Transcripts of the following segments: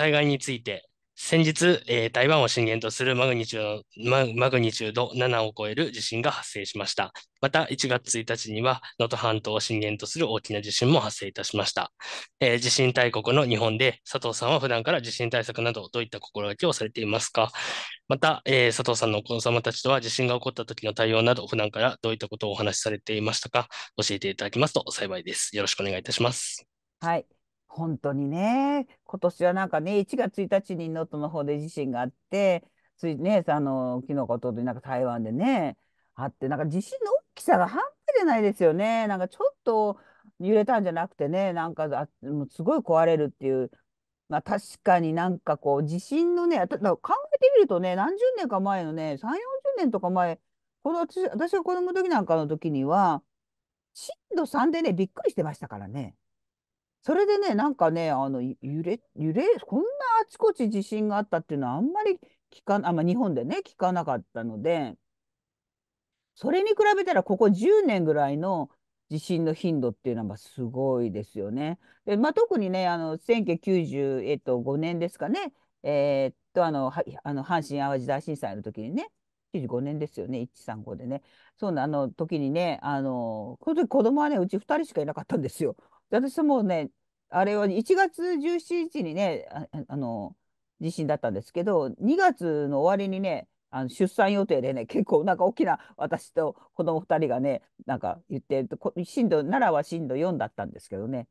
災害について、先日、えー、台湾を震源とするマグニチュードマグニチュード7を超える地震が発生しました。また、1月1日には能登半島を震源とする大きな地震も発生いたしました、えー、地震大国の日本で、佐藤さんは普段から地震対策など、どういった心がけをされていますかまた、えー、佐藤さんのお子様たちとは地震が起こった時の対応など、普段からどういったことをお話しされていましたか教えていただきますと幸いです。よろしくお願いいたします。はい。本当にね今年はなんかね、1月1日に能登の方で地震があって、ついね、あの、昨日かとなんか台湾でね、あって、なんか地震の大きさが半端じゃないですよね。なんかちょっと揺れたんじゃなくてね、なんかあもうすごい壊れるっていう。まあ、確かになんかこう地震のねだ考えてみるとね何十年か前のね3 4 0年とか前この私私が子供の時なんかの時には震度3でねびっくりしてましたからねそれでね、なんかね、あの揺れ、揺れ、こんなあちこち地震があったっていうのはあんまり聞かあ、まあ、日本でね、聞かなかったので、それに比べたら、ここ10年ぐらいの地震の頻度っていうのはすごいですよね。でまあ、特にね、あの1995年ですかね、えー、っとあのあの阪神・淡路大震災の時にね、95年ですよね、135でね、そうなの時にね、あの子供はね、うち2人しかいなかったんですよ。私もね、あれは1月17日にね、ああの、地震だったんですけど、2月の終わりにね、あの出産予定でね、結構なんか大きな私と子供2人がね、なんか言ってると、震度、奈良は震度4だったんですけどね。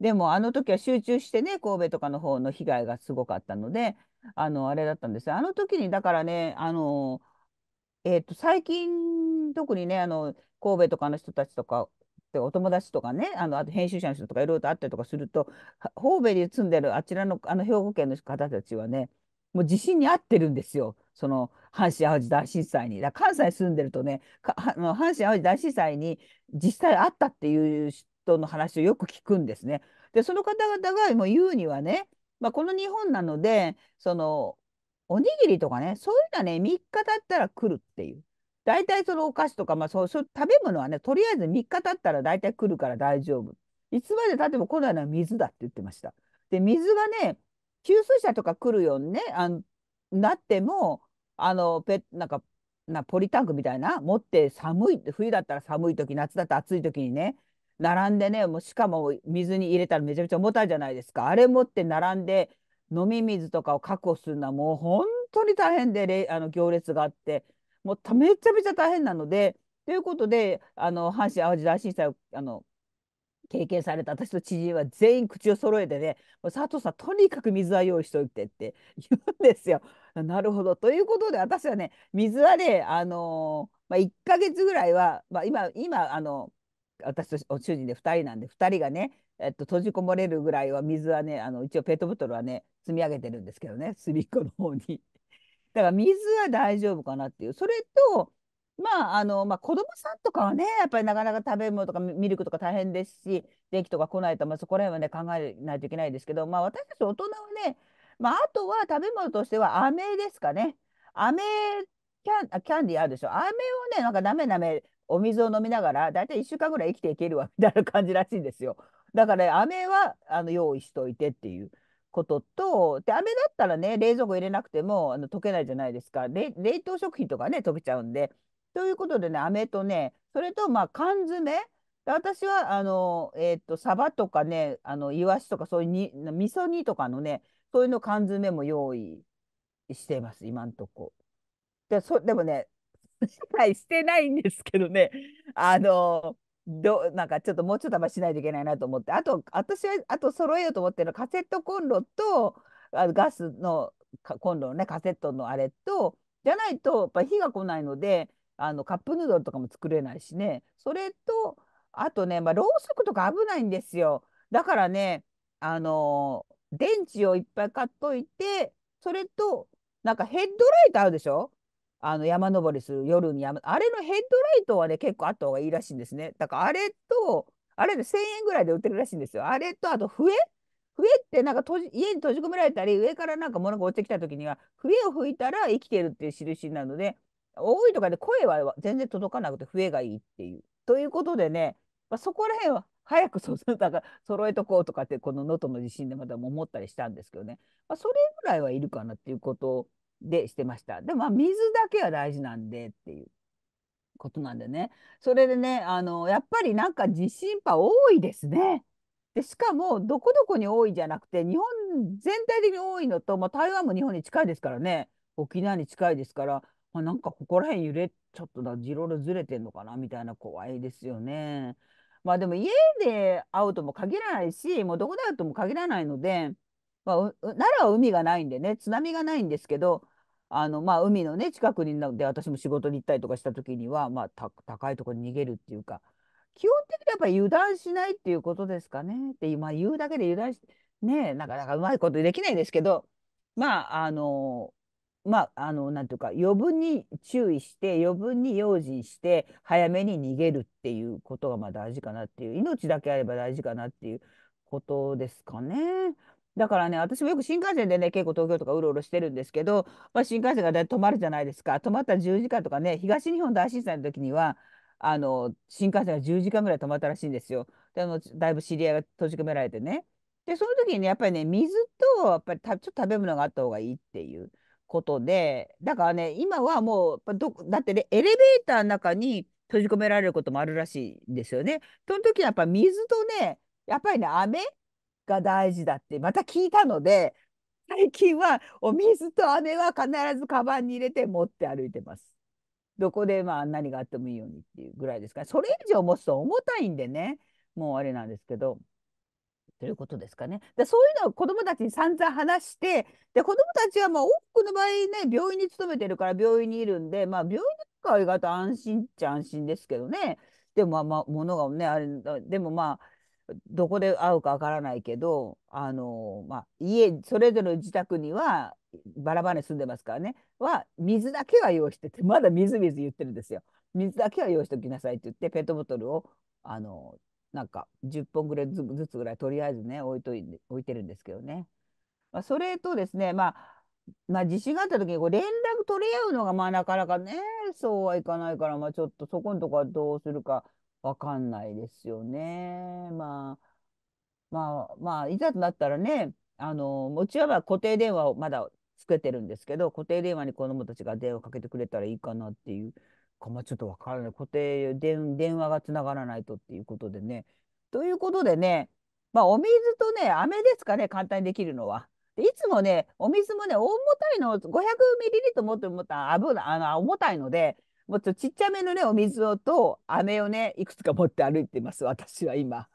でもあの時は集中してね、神戸とかの方の被害がすごかったので、あの、あれだったんですあの時に、だからね、あの、えっ、と、最近、特にね、あの、神戸とかの人たちとかってお友達とかねあのあと編集者の人とかいろいろと会ったりとかすると神戸に住んでるあちらのあの兵庫県の方たちはねもう地震に合ってるんですよその阪神・淡路大震災に。だ関西に住んでるとねあの阪神・淡路大震災に実際あったっていう人の話をよく聞くんですね。でその方々がもう言うにはね、まあ、この日本なのでそのおにぎりとかねそういうのはね3日経ったら来るっていう。大体そのお菓子とか、まあ、そうそう食べ物はね、とりあえず3日経ったら大体来るから大丈夫。いつまでたっても来ないのは水だって言ってました。で、水がね、給水車とか来るようにね、あなっても、あのペなんかなポリタンクみたいな、持って寒い、冬だったら寒い時、夏だったら暑い時にね、並んでね、もうしかも水に入れたらめちゃめちゃ重たいじゃないですか。あれ持って並んで、飲み水とかを確保するのはもう本当に大変で、あの行列があって。もうめちゃめちゃ大変なので、ということで、あの阪神・淡路大震災をあの経験された私と知人は全員口を揃えてね、佐藤さん、とにかく水は用意しておいてって言うんですよ。なるほど。ということで、私はね、水はね、あのー、まあ、1ヶ月ぐらいは、まあ、今、今、あの、私と主人で2人なんで、2人がね、えっと、閉じこもれるぐらいは水はね、あの一応ペットボトルはね、積み上げてるんですけどね、隅っこの方に。だから水は大丈夫かなっていう。それと、まあ、あの、まあ、子供さんとかはね、やっぱりなかなか食べ物とかミルクとか大変ですし、電気とか来ないと、まあ、そこら辺はね、考えないといけないですけど、まあ、私たち大人はね、まあ、あとは食べ物としては、飴ですかね。飴、キャンキャンディーあるでしょ。飴をね、なんかなめなめ、お水を飲みながら、だいたい1週間ぐらい生きていけるわ、みたいな感じらしいんですよ。だから、飴はあの用意しといてっていう。ことと、で、飴だったらね、冷蔵庫入れなくてもあの溶けないじゃないですか。冷凍食品とかね、溶けちゃうんで。ということでね、飴とね、それとまあ缶詰。私はあの、えー、っとサバとかね、あのイワシとかそういうに味噌煮とかのね、そういうの缶詰も用意してます、今んとこ。でそでもね、理 解してないんですけどね、あのどなんかちょっともうちょっとあんましないといけないなと思ってあと私はあと揃えようと思ってるのカセットコンロとあのガスのコンロのねカセットのあれとじゃないとやっぱ火が来ないのであのカップヌードルとかも作れないしねそれとあとね、まあ、ろうそくとか危ないんですよだからねあの電池をいっぱい買っといてそれとなんかヘッドライトあるでしょあの山登りする夜に山あれのヘッドライトはね結構あった方がいいらしいんですねだからあれとあれで1000円ぐらいで売ってるらしいんですよあれとあと笛笛ってなんか閉じ家に閉じ込められたり上からなんか物が落ちてきた時には笛を吹いたら生きてるっていう印なので多いとかで声は全然届かなくて笛がいいっていう。ということでね、まあ、そこら辺は早くそだか揃えとこうとかってこの能登の地震でまた思ったりしたんですけどね、まあ、それぐらいはいるかなっていうことでしてました。でも、まあ、水だけは大事なんでっていうことなんでね。それでね、あの、やっぱりなんか地震波多いですね。で、しかも、どこどこに多いじゃなくて、日本全体的に多いのと、まあ、台湾も日本に近いですからね。沖縄に近いですから、まあ、なんかここら辺揺れ、ちょっとだ、じろろずれてんのかな、みたいな怖いですよね。まあでも家で会うとも限らないし、もうどこで会うとも限らないので、まあ、奈良は海がないんでね、津波がないんですけど、あのまあ、海のね近くにで私も仕事に行ったりとかした時には、まあ、た高いところに逃げるっていうか基本的にはやっぱり油断しないっていうことですかねって今言うだけで油断しねなかなかうまいことできないですけどまああのまああのなんていうか余分に注意して余分に用心して早めに逃げるっていうことがまあ大事かなっていう命だけあれば大事かなっていうことですかね。だからね、私もよく新幹線でね、結構東京とかうろうろしてるんですけど、まあ、新幹線が止まるじゃないですか。止まったら10時間とかね、東日本大震災の時には、あの、新幹線が10時間ぐらい止まったらしいんですよ。でのだいぶ知り合いが閉じ込められてね。で、その時にね、やっぱりね、水と、やっぱりたちょっと食べ物があった方がいいっていうことで、だからね、今はもう、どだってね、エレベーターの中に閉じ込められることもあるらしいんですよね。その時はやっぱ水とね、やっぱりね、飴が大事だってまた聞いたので最近はお水と飴は必ずカバンに入れて持って歩いてます。どこでまあ何があってもいいようにっていうぐらいですか、ね、それ以上持つと重たいんでねもうあれなんですけど。ということですかね。でそういうのを子どもたちに散々話してで子どもたちはまあ多くの場合ね病院に勤めてるから病院にいるんで、まあ、病院に行くかは意外と安心っちゃ安心ですけどねでもまあ物がねあれでもまあどこで会うかわからないけど、あのまあ、家それぞれの自宅にはバラバラに住んでますからねは水だけは用意しててまだ水水言ってるんですよ。水だけは用意しておきなさいって言ってペットボトルをあのなんか10本ぐらいずつぐらいとりあえずね置いとい置いてるんですけどね。まあ、それとですね、まあ、まあ地震があった時にこう連絡取り合うのがまあなかなかねそうはいかないから、まあ、ちょっとそこのとこはどうするかわかんないですよね。まあ、まあ、まあ、いざとなったらね、あの、持ちはま固定電話をまだつけてるんですけど、固定電話に子供たちが電話かけてくれたらいいかなっていうか、まあ、ちょっとわからない。固定電、電話がつながらないとっていうことでね。ということでね、まあ、お水とね、飴ですかね、簡単にできるのは。でいつもね、お水もね、重たいの、500ミリリットル持ってもたああの重たいので、もっとちっちゃめのねお水をと飴をねいくつか持って歩いてます私は今。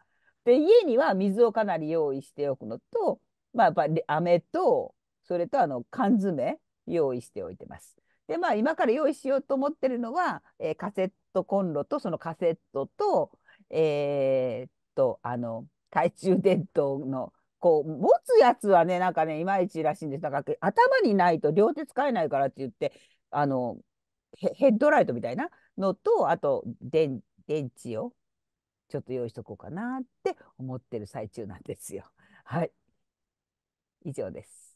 で家には水をかなり用意しておくのと、まあ、やっぱり飴とそれとあの缶詰用意しておいてます。でまあ今から用意しようと思ってるのは、えー、カセットコンロとそのカセットとえー、っとあの懐中電灯のこう持つやつはねなんかねいまいちらしいんですなんか頭にないと両手使えないからって言ってあのヘッドライトみたいなのと、あと電電池をちょっと用意しとこうかなって思ってる最中なんですよ。はい。以上です。